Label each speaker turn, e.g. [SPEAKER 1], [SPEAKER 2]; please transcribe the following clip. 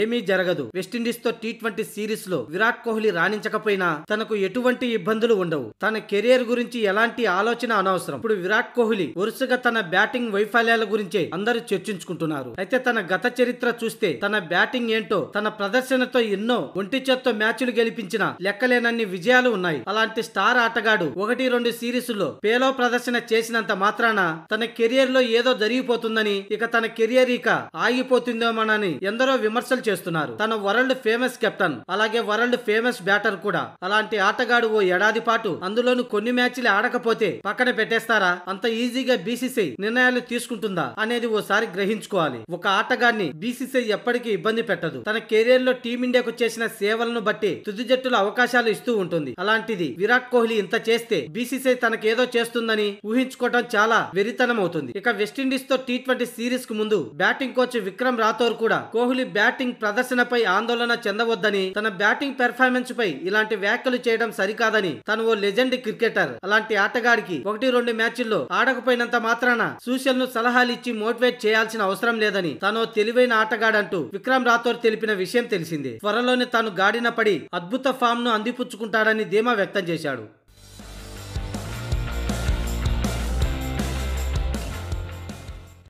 [SPEAKER 1] ఏమీ జరగదు వెస్టిండీస్ తో టీ ట్వంటీ సిరీస్ లో విరాట్ కోహ్లీ రాణించకపోయినా తనకు ఎటువంటి ఇబ్బందులు ఉండవు తన కెరియర్ గురించి ఎలాంటి ఆలోచన అనవసరం ఇప్పుడు విరాట్ కోహ్లీ వరుసగా తన బ్యాటింగ్ వైఫల్యాల గురించే అందరూ చర్చించుకుంటున్నారు అయితే తన గత చరిత్ర చూస్తే తన బ్యాటింగ్ ఏంటో తన ప్రదర్శనతో ఎన్నో ఒంటి చేత్తో మ్యాచ్లు గెలిపించిన లెక్కలేనన్ని విజయాలు ఉన్నాయి అలాంటి స్టార్ ఆటగాడు ఒకటి రెండు సిరీస్ లో పేలో ప్రదర్శన చేసినంత మాత్రాన తన కెరియర్ లో ఏదో జరిగిపోతుందని ఇక తన కెరియర్ ఇక ఆగిపోతుందేమోనని ఎందరో విమర్శలు విడుదల చేస్తున్నారు తన వరల్డ్ ఫేమస్ కెప్టెన్ అలాగే వరల్డ్ ఫేమస్ బ్యాటర్ కూడా అలాంటి ఆటగాడు ఓ ఏడాది పాటు అందులోను కొన్ని మ్యాచ్లు ఆడకపోతే పక్కన పెట్టేస్తారా అంత ఈజీగా బీసీసీ నిర్ణయాలు తీసుకుంటుందా అనేది ఓసారి గ్రహించుకోవాలి ఒక ఆటగాడిని బీసీసీ ఎప్పటికీ ఇబ్బంది పెట్టదు తన కెరీర్ లో టీమిండియాకు చేసిన సేవలను బట్టి తుది జట్టులు అవకాశాలు ఇస్తూ ఉంటుంది అలాంటిది విరాట్ కోహ్లీ ఇంత చేస్తే బీసీసీ తనకేదో చేస్తుందని ఊహించుకోవడం చాలా వెరితనం అవుతుంది ఇక వెస్టిండీస్ తో టీ ట్వంటీ సిరీస్ కు ముందు బ్యాటింగ్ కోచ్ విక్రమ్ రాథోర్ కూడా కోహ్లీ బ్యాటింగ్ బ్యాటింగ్ ప్రదర్శనపై ఆందోళన చెందవద్దని తన బ్యాటింగ్ పెర్ఫార్మెన్స్ పై ఇలాంటి వ్యాఖ్యలు చేయడం సరికాదని తను ఓ లెజెండ్ క్రికెటర్ అలాంటి ఆటగాడికి ఒకటి రెండు మ్యాచ్ల్లో ఆడకపోయినంత మాత్రాన సూషల్ ను సలహాలు ఇచ్చి మోటివేట్ చేయాల్సిన అవసరం లేదని తను తెలివైన ఆటగాడంటూ విక్రమ్ రాథోర్ తెలిపిన విషయం తెలిసింది త్వరలోనే తాను గాడిన పడి అద్భుత ఫామ్ ను అందిపుచ్చుకుంటాడని ధీమా వ్యక్తం చేశాడు